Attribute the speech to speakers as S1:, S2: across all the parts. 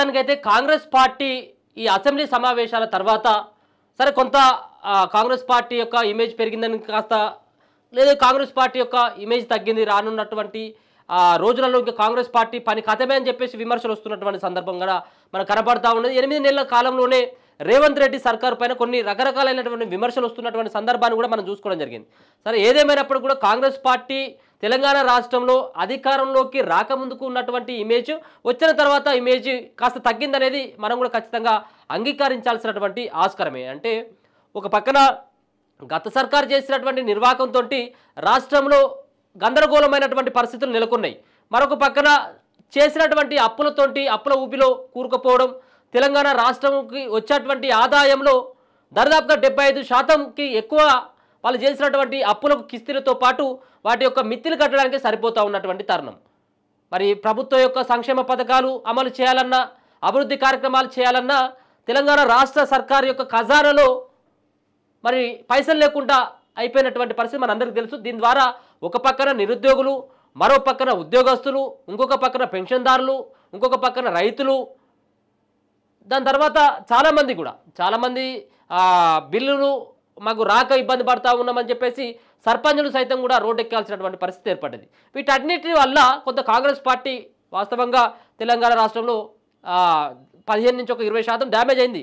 S1: మొత్తానికైతే కాంగ్రెస్ పార్టీ ఈ అసెంబ్లీ సమావేశాల తర్వాత సరే కొంత కాంగ్రెస్ పార్టీ యొక్క ఇమేజ్ పెరిగిందని కాస్త లేదా కాంగ్రెస్ పార్టీ యొక్క ఇమేజ్ తగ్గింది రానున్నటువంటి రోజులలో ఇంకా కాంగ్రెస్ పార్టీ పని కథమే అని చెప్పేసి విమర్శలు వస్తున్నటువంటి సందర్భం కూడా మనకు కనబడతా ఉన్నది ఎనిమిది నెలల కాలంలోనే రేవంత్ రెడ్డి సర్కారు పైన కొన్ని రకరకాలైనటువంటి విమర్శలు వస్తున్నటువంటి సందర్భాన్ని కూడా మనం చూసుకోవడం జరిగింది సరే ఏదేమైనప్పుడు కూడా కాంగ్రెస్ పార్టీ తెలంగాణ రాష్ట్రంలో అధికారంలోకి రాకముందుకు ఉన్నటువంటి ఇమేజ్ వచ్చిన తర్వాత ఇమేజ్ కాస్త తగ్గిందనేది మనం కూడా ఖచ్చితంగా అంగీకరించాల్సినటువంటి ఆస్కారమే అంటే ఒక పక్కన గత సర్కారు చేసినటువంటి నిర్వాహకంతో రాష్ట్రంలో గందరగోళమైనటువంటి పరిస్థితులు నెలకొన్నాయి మరొక పక్కన చేసినటువంటి అప్పులతోటి అప్పుల ఊపిలో కూరుకుపోవడం తెలంగాణ రాష్ట్రంకి వచ్చేటువంటి ఆదాయంలో దరిదాపుగా డెబ్బై ఐదు శాతంకి ఎక్కువ వాళ్ళు చేసినటువంటి అప్పులకు కిస్తీలతో పాటు వాటి యొక్క మిత్తిలు కట్టడానికి సరిపోతూ ఉన్నటువంటి తరుణం మరి ప్రభుత్వం యొక్క సంక్షేమ పథకాలు అమలు చేయాలన్నా అభివృద్ధి కార్యక్రమాలు చేయాలన్నా తెలంగాణ రాష్ట్ర సర్కార్ యొక్క ఖజానాలో మరి పైసలు లేకుండా అయిపోయినటువంటి పరిస్థితి మనందరికీ తెలుసు దీని ద్వారా ఒక పక్కన నిరుద్యోగులు మరో పక్కన ఉద్యోగస్తులు ఇంకొక పక్కన పెన్షన్దారులు ఇంకొక పక్కన రైతులు దాని తర్వాత చాలామంది కూడా చాలామంది బిల్లులు మాకు రాక ఇబ్బంది పడతా ఉన్నామని చెప్పేసి సర్పంచులు సైతం కూడా రోడ్ ఎక్కాల్సినటువంటి పరిస్థితి ఏర్పడింది వీటన్నిటి వల్ల కొంత కాంగ్రెస్ పార్టీ వాస్తవంగా తెలంగాణ రాష్ట్రంలో పదిహేను నుంచి ఒక ఇరవై శాతం డ్యామేజ్ అయింది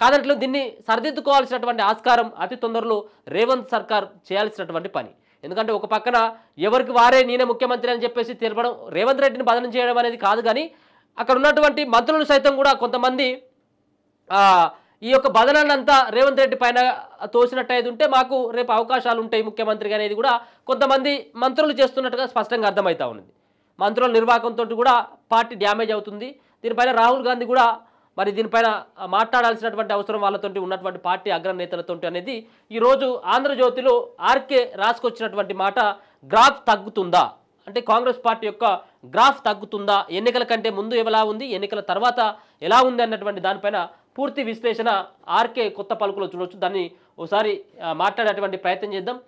S1: కాదట్లు దీన్ని సరిదిద్దుకోవాల్సినటువంటి ఆస్కారం అతి తొందరలో రేవంత్ సర్కార్ చేయాల్సినటువంటి పని ఎందుకంటే ఒక పక్కన ఎవరికి వారే నేనే ముఖ్యమంత్రి అని చెప్పేసి తెలపడం రేవంత్ రెడ్డిని బదనం చేయడం అనేది కాదు కానీ అక్కడ ఉన్నటువంటి మంత్రులు సైతం కూడా కొంతమంది ఈ యొక్క అంతా రేవంత్ రెడ్డి పైన తోసినట్టు ఉంటే మాకు రేపు అవకాశాలు ఉంటాయి ముఖ్యమంత్రి అనేది కూడా కొంతమంది మంత్రులు చేస్తున్నట్టుగా స్పష్టంగా అర్థమవుతా ఉంది మంత్రుల నిర్వాహకంతో కూడా పార్టీ డ్యామేజ్ అవుతుంది దీనిపైన రాహుల్ గాంధీ కూడా మరి దీనిపైన మాట్లాడాల్సినటువంటి అవసరం వాళ్ళతో ఉన్నటువంటి పార్టీ అగ్రనేతలతో అనేది ఈరోజు ఆంధ్రజ్యోతిలో ఆర్కే రాసుకొచ్చినటువంటి మాట గ్రాఫ్ తగ్గుతుందా అంటే కాంగ్రెస్ పార్టీ యొక్క గ్రాఫ్ తగ్గుతుందా ఎన్నికల కంటే ముందు ఎలా ఉంది ఎన్నికల తర్వాత ఎలా ఉంది అన్నటువంటి దానిపైన పూర్తి విశ్లేషణ ఆర్కే కొత్త పలుకులో చూడవచ్చు దాన్ని ఒకసారి మాట్లాడేటువంటి ప్రయత్నం చేద్దాం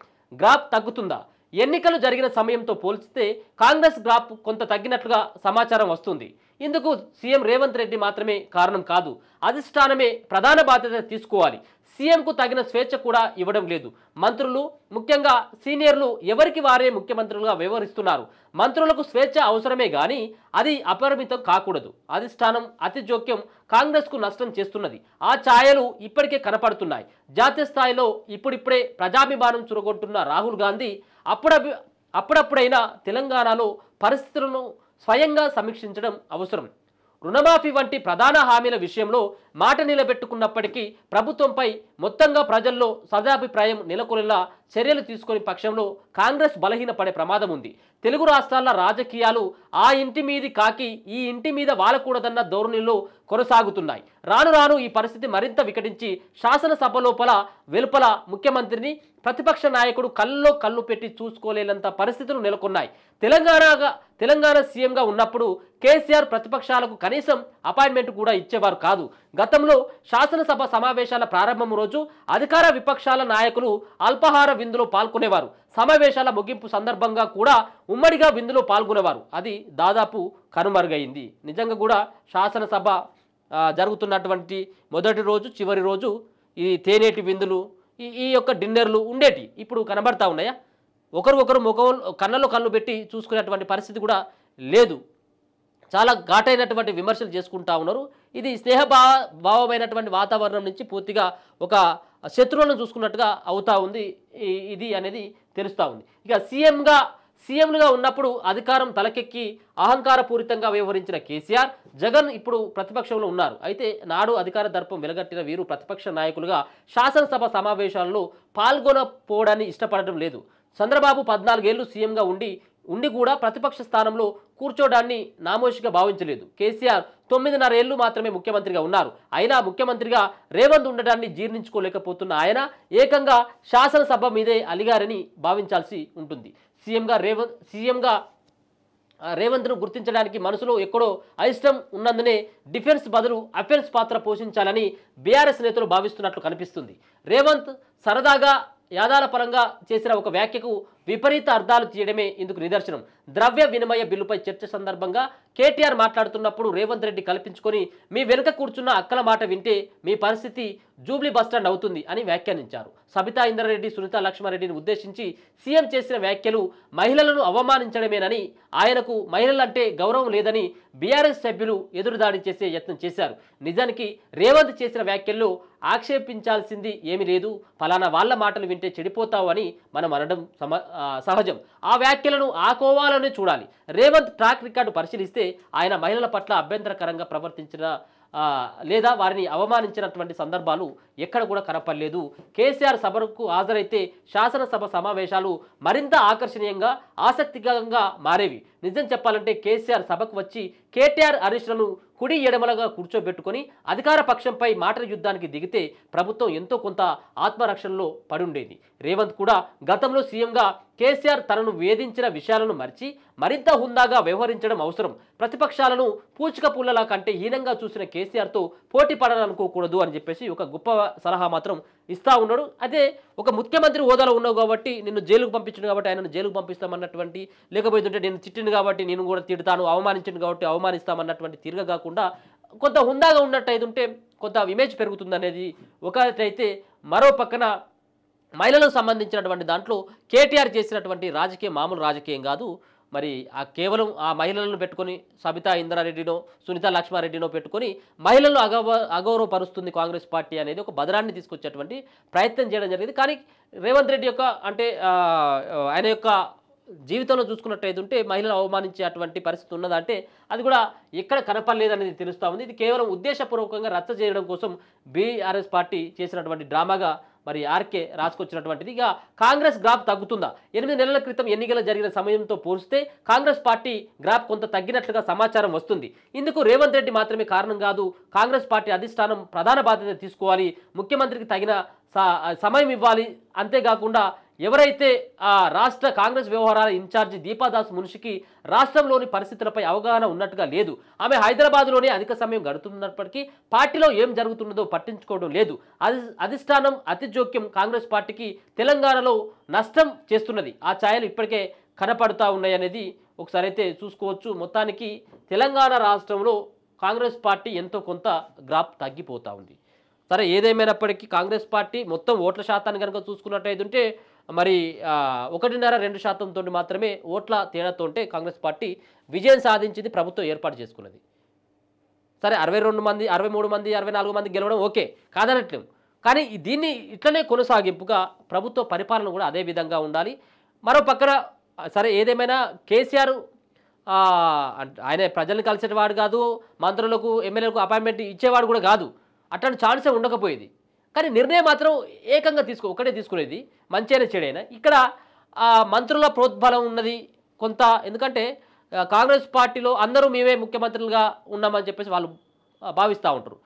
S1: గ్రాఫ్ తగ్గుతుందా ఎన్నికలు జరిగిన సమయంతో పోల్చితే కాంగ్రెస్ గ్రాప్ కొంత తగ్గినట్లుగా సమాచారం వస్తుంది ఇందుకు సీఎం రేవంత్ రెడ్డి మాత్రమే కారణం కాదు అధిష్టానమే ప్రధాన బాధ్యత తీసుకోవాలి సీఎంకు తగిన స్వేచ్ఛ కూడా ఇవ్వడం లేదు మంత్రులు ముఖ్యంగా సీనియర్లు ఎవరికి వారే ముఖ్యమంత్రులుగా వ్యవహరిస్తున్నారు మంత్రులకు స్వేచ్ఛ అవసరమే కానీ అది అపరిమితం కాకూడదు అధిష్టానం అతి జోక్యం కాంగ్రెస్కు నష్టం చేస్తున్నది ఆ ఛాయలు ఇప్పటికే కనపడుతున్నాయి జాతీయ స్థాయిలో ఇప్పుడిప్పుడే ప్రజాభిమానం చురగొంటున్న రాహుల్ గాంధీ అప్పుడ అప్పుడప్పుడైనా తెలంగాణలో పరిస్థితులను స్వయంగా సమీక్షించడం అవసరం రుణమాఫీ వంటి ప్రధాన హామీల విషయంలో మాట నిలబెట్టుకున్నప్పటికీ ప్రభుత్వంపై మొత్తంగా ప్రజల్లో సదాభిప్రాయం నెలకొనేలా చర్యలు తీసుకొని పక్షంలో కాంగ్రెస్ బలహీనపడే ప్రమాదం ఉంది తెలుగు రాష్ట్రాల రాజకీయాలు ఆ ఇంటి మీది కాకి ఈ ఇంటి మీద వాలకూడదన్న ధోరణిలో కొనసాగుతున్నాయి రాను రాను ఈ పరిస్థితి మరింత వికటించి శాసనసభ లోపల వెలుపల ముఖ్యమంత్రిని ప్రతిపక్ష నాయకుడు కళ్ళలో కళ్ళు పెట్టి చూసుకోలేనంత పరిస్థితులు నెలకొన్నాయి తెలంగాణగా తెలంగాణ సీఎంగా ఉన్నప్పుడు కేసీఆర్ ప్రతిపక్షాలకు కనీసం అపాయింట్మెంట్ కూడా ఇచ్చేవారు కాదు గతంలో శాసనసభ సమావేశాల ప్రారంభం రోజు అధికార విపక్షాల నాయకులు అల్పాహార విందులో పాల్గొనేవారు సమావేశాల ముగింపు సందర్భంగా కూడా ఉమ్మడిగా విందులో పాల్గొనేవారు అది దాదాపు కనుమరుగైంది నిజంగా కూడా శాసనసభ జరుగుతున్నటువంటి మొదటి రోజు చివరి రోజు ఈ తేనేటి విందులు ఈ ఈ యొక్క డిన్నర్లు ఉండేటి ఇప్పుడు కనబడతా ఉన్నాయా ఒకరు ఒకరు ముఖ కళ్ళలో కళ్ళు పెట్టి చూసుకునేటువంటి పరిస్థితి కూడా లేదు చాలా ఘాటైనటువంటి విమర్శలు చేసుకుంటా ఉన్నారు ఇది స్నేహభావ భావమైనటువంటి వాతావరణం నుంచి పూర్తిగా ఒక శత్రువులను చూసుకున్నట్టుగా అవుతా ఉంది ఇది అనేది తెలుస్తూ ఉంది ఇక సీఎంగా సీఎంలుగా ఉన్నప్పుడు అధికారం తలకెక్కి అహంకారపూరితంగా వ్యవహరించిన కేసీఆర్ జగన్ ఇప్పుడు ప్రతిపక్షంలో ఉన్నారు అయితే నాడు అధికార దర్పం వెలగట్టిన వీరు ప్రతిపక్ష నాయకులుగా శాసనసభ సమావేశాల్లో పాల్గొనపోవడాన్ని ఇష్టపడటం లేదు చంద్రబాబు పద్నాలుగేళ్లు సీఎంగా ఉండి ఉండి కూడా ప్రతిపక్ష స్థానంలో కూర్చోడాన్ని నామోషిగా భావించలేదు కేసీఆర్ తొమ్మిదిన్నర ఏళ్ళు మాత్రమే ముఖ్యమంత్రిగా ఉన్నారు అయినా ముఖ్యమంత్రిగా రేవంత్ ఉండడాన్ని జీర్ణించుకోలేకపోతున్న ఆయన ఏకంగా శాసనసభ మీదే అలిగారని భావించాల్సి ఉంటుంది సీఎంగా రేవంత్ సీఎంగా రేవంత్ను గుర్తించడానికి మనసులో ఎక్కడో అయిష్టం ఉన్నందునే డిఫెన్స్ బదులు అఫెన్స్ పాత్ర పోషించాలని బీఆర్ఎస్ నేతలు భావిస్తున్నట్లు కనిపిస్తుంది రేవంత్ సరదాగా యాదాల పరంగా చేసిన ఒక వ్యాఖ్యకు విపరీత అర్థాలు తీయడమే ఇందుకు నిదర్శనం ద్రవ్య వినిమయ బిల్లుపై చర్చ సందర్భంగా కేటీఆర్ మాట్లాడుతున్నప్పుడు రేవంత్ రెడ్డి కల్పించుకొని మీ వెనుక కూర్చున్న అక్కల మాట వింటే మీ పరిస్థితి జూబ్లీ బస్టాండ్ అవుతుంది అని వ్యాఖ్యానించారు సబితా ఇంద్రారెడ్డి సునీత లక్ష్మారెడ్డిని ఉద్దేశించి సీఎం చేసిన వ్యాఖ్యలు మహిళలను అవమానించడమేనని ఆయనకు మహిళలంటే గౌరవం లేదని బీఆర్ఎస్ సభ్యులు ఎదురుదాడి చేసే యత్నం చేశారు నిజానికి రేవంత్ చేసిన వ్యాఖ్యల్లో ఆక్షేపించాల్సింది ఏమీ లేదు ఫలానా వాళ్ళ మాటలు వింటే చెడిపోతావు అని మనం అనడం సమ సహజం ఆ వ్యాఖ్యలను ఆ కోవాలను చూడాలి రేవంత్ ట్రాక్ రికార్డు పరిశీలిస్తే ఆయన మహిళల పట్ల అభ్యంతరకరంగా ప్రవర్తించిన లేదా వారిని అవమానించినటువంటి సందర్భాలు ఎక్కడ కూడా కనపడలేదు కేసీఆర్ సభకు హాజరైతే శాసనసభ సమావేశాలు మరింత ఆకర్షణీయంగా ఆసక్తికరంగా మారేవి నిజం చెప్పాలంటే కేసీఆర్ సభకు వచ్చి కేటీఆర్ హరీష్లను కుడి ఎడమలగా కూర్చోబెట్టుకొని అధికార పక్షంపై మాటల యుద్ధానికి దిగితే ప్రభుత్వం ఎంతో కొంత ఆత్మరక్షణలో పడుండేది రేవంత్ కూడా గతంలో సీఎంగా కేసీఆర్ తనను వేధించిన విషయాలను మరిచి మరింత హుందాగా వ్యవహరించడం అవసరం ప్రతిపక్షాలను పూచిక పుల్లలా కంటే హీనంగా చూసిన కేసీఆర్తో పోటీ పడాలనుకోకూడదు అని చెప్పేసి ఒక గొప్ప సలహా మాత్రం ఇస్తా ఉన్నాడు అదే ఒక ముఖ్యమంత్రి హోదాలో ఉన్నావు కాబట్టి నిన్ను జైలుకు పంపించను కాబట్టి ఆయనను జైలుకు పంపిస్తామన్నటువంటి లేకపోతుంటే నేను చిట్టింది కాబట్టి నేను కూడా తిడతాను అవమానించను కాబట్టి అవమానిస్తామన్నటువంటి తీరుగా కాకుండా కొంత హుందాగా ఉన్నట్టయితే కొంత ఇమేజ్ పెరుగుతుందనేది ఒకటైతే మరో పక్కన మహిళలకు సంబంధించినటువంటి దాంట్లో కేటీఆర్ చేసినటువంటి రాజకీయం మామూలు రాజకీయం కాదు మరి ఆ కేవలం ఆ మహిళలను పెట్టుకొని సబితా ఇంద్రారెడ్డినో సునీత లక్ష్మారెడ్డినో పెట్టుకొని మహిళలను అగౌ అగౌరవపరుస్తుంది కాంగ్రెస్ పార్టీ అనేది ఒక బదరాన్ని తీసుకొచ్చేటువంటి ప్రయత్నం చేయడం జరిగింది కానీ రేవంత్ రెడ్డి యొక్క అంటే ఆయన యొక్క జీవితంలో చూసుకున్నట్టయితే ఉంటే మహిళలు అవమానించేటువంటి పరిస్థితి ఉన్నదంటే అది కూడా ఎక్కడ కనపడలేదనేది తెలుస్తూ ఉంది ఇది కేవలం ఉద్దేశపూర్వకంగా రచ్చ చేయడం కోసం బీఆర్ఎస్ పార్టీ చేసినటువంటి డ్రామాగా మరి ఆర్కే రాసుకొచ్చినటువంటిది ఇక కాంగ్రెస్ గ్రాఫ్ తగ్గుతుందా ఎనిమిది నెలల క్రితం ఎన్నికలు జరిగిన సమయంతో పోలిస్తే కాంగ్రెస్ పార్టీ గ్రాఫ్ కొంత తగ్గినట్లుగా సమాచారం వస్తుంది ఇందుకు రేవంత్ రెడ్డి మాత్రమే కారణం కాదు కాంగ్రెస్ పార్టీ అధిష్టానం ప్రధాన బాధ్యత తీసుకోవాలి ముఖ్యమంత్రికి తగిన సమయం ఇవ్వాలి అంతేకాకుండా ఎవరైతే ఆ రాష్ట్ర కాంగ్రెస్ వ్యవహారాల ఇన్ఛార్జి దీపాదాస్ మునిషికి రాష్ట్రంలోని పరిస్థితులపై అవగాహన ఉన్నట్టుగా లేదు ఆమె హైదరాబాద్లోనే అధిక సమయం గడుతున్నప్పటికీ పార్టీలో ఏం జరుగుతున్నదో పట్టించుకోవడం లేదు అది అధిష్టానం అతి జోక్యం కాంగ్రెస్ పార్టీకి తెలంగాణలో నష్టం చేస్తున్నది ఆ ఛాయలు ఇప్పటికే కనపడుతూ ఉన్నాయనేది ఒకసారి అయితే చూసుకోవచ్చు మొత్తానికి తెలంగాణ రాష్ట్రంలో కాంగ్రెస్ పార్టీ ఎంతో కొంత గ్రాప్ తగ్గిపోతూ ఉంది సరే ఏదేమైనప్పటికీ కాంగ్రెస్ పార్టీ మొత్తం ఓట్ల శాతాన్ని కనుక చూసుకున్నట్టయితే మరి ఒకటిన్నర రెండు శాతంతో మాత్రమే ఓట్ల ఉంటే కాంగ్రెస్ పార్టీ విజయం సాధించింది ప్రభుత్వం ఏర్పాటు చేసుకున్నది సరే అరవై రెండు మంది అరవై మూడు మంది అరవై నాలుగు మంది గెలవడం ఓకే కాదనట్లేము కానీ దీన్ని ఇట్లనే కొనసాగింపుగా ప్రభుత్వ పరిపాలన కూడా అదే విధంగా ఉండాలి మరో పక్కన సరే ఏదేమైనా కేసీఆర్ ఆయన ప్రజల్ని కలిసేవాడు కాదు మంత్రులకు ఎమ్మెల్యేలకు అపాయింట్మెంట్ ఇచ్చేవాడు కూడా కాదు అట్లాంటి ఛాన్సే ఉండకపోయేది కానీ నిర్ణయం మాత్రం ఏకంగా తీసుకో ఒకటే తీసుకునేది మంచైనా చెడైనా ఇక్కడ మంత్రుల ప్రోద్బలం ఉన్నది కొంత ఎందుకంటే కాంగ్రెస్ పార్టీలో అందరూ మేమే ముఖ్యమంత్రులుగా ఉన్నామని చెప్పేసి వాళ్ళు భావిస్తూ ఉంటారు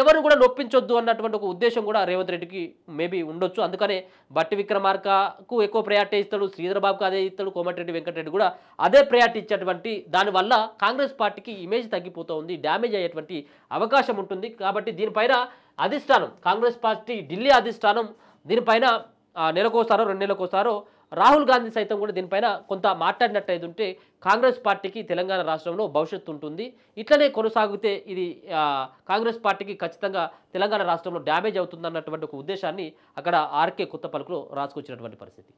S1: ఎవరు కూడా నొప్పించొద్దు అన్నటువంటి ఒక ఉద్దేశం కూడా రేవంత్ రెడ్డికి మేబీ ఉండొచ్చు అందుకనే బట్టి విక్రమార్కకు ఎక్కువ ప్రయారిటీ ఇస్తాడు శ్రీధరబాబుకు అదే ఇస్తాడు కోమటిరెడ్డి వెంకటరెడ్డి కూడా అదే ప్రయారిటీ ఇచ్చేటువంటి దానివల్ల కాంగ్రెస్ పార్టీకి ఇమేజ్ తగ్గిపోతూ ఉంది డ్యామేజ్ అయ్యేటువంటి అవకాశం ఉంటుంది కాబట్టి దీనిపైన అధిష్టానం కాంగ్రెస్ పార్టీ ఢిల్లీ అధిష్టానం దీనిపైన నెలకోసారో రెండు నెలకోసారో రాహుల్ గాంధీ సైతం కూడా దీనిపైన కొంత మాట్లాడినట్టు ఉంటే కాంగ్రెస్ పార్టీకి తెలంగాణ రాష్ట్రంలో భవిష్యత్తు ఉంటుంది ఇట్లనే కొనసాగితే ఇది కాంగ్రెస్ పార్టీకి ఖచ్చితంగా తెలంగాణ రాష్ట్రంలో డ్యామేజ్ అవుతుంది ఒక ఉద్దేశాన్ని అక్కడ ఆర్కే కొత్త పలుకులు రాసుకొచ్చినటువంటి పరిస్థితి